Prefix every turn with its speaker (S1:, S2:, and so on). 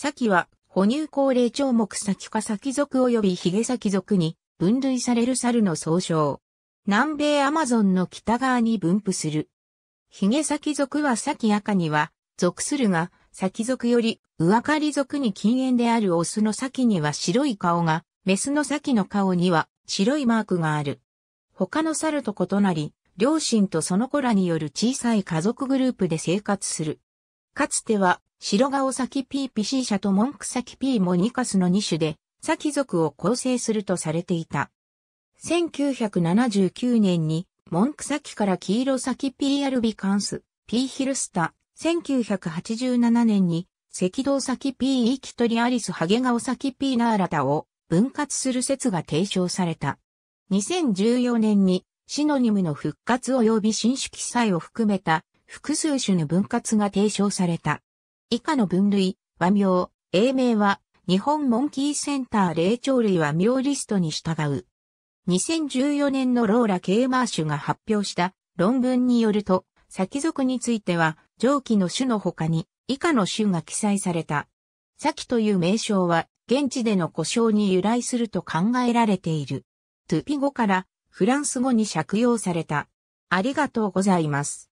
S1: 先は、哺乳高齢鳥目先か先族及びヒゲ先族に分類される猿の総称。南米アマゾンの北側に分布する。ヒゲ先族は先赤には属するが、先族より上狩り属に禁煙であるオスの先には白い顔が、メスの先の顔には白いマークがある。他の猿と異なり、両親とその子らによる小さい家族グループで生活する。かつては白顔先 P ピシー社と文句先 P モニカスの2種で、先族を構成するとされていた。1979年に、モンクサキから黄色先 P アルビカンス、P ヒルスタ、1987年に、赤道先 P イキトリアリスハゲ顔先 P ナーラタを分割する説が提唱された。2014年に、シノニムの復活及び新種記載を含めた複数種の分割が提唱された。以下の分類、和名、英名は、日本モンキーセンター霊長類は名リストに従う。2014年のローラ・ケーマーシュが発表した論文によると、先属については、上記の種の他に、以下の種が記載された。先という名称は、現地での故障に由来すると考えられている。トゥピ語から、フランス語に借用された。ありがとうございます。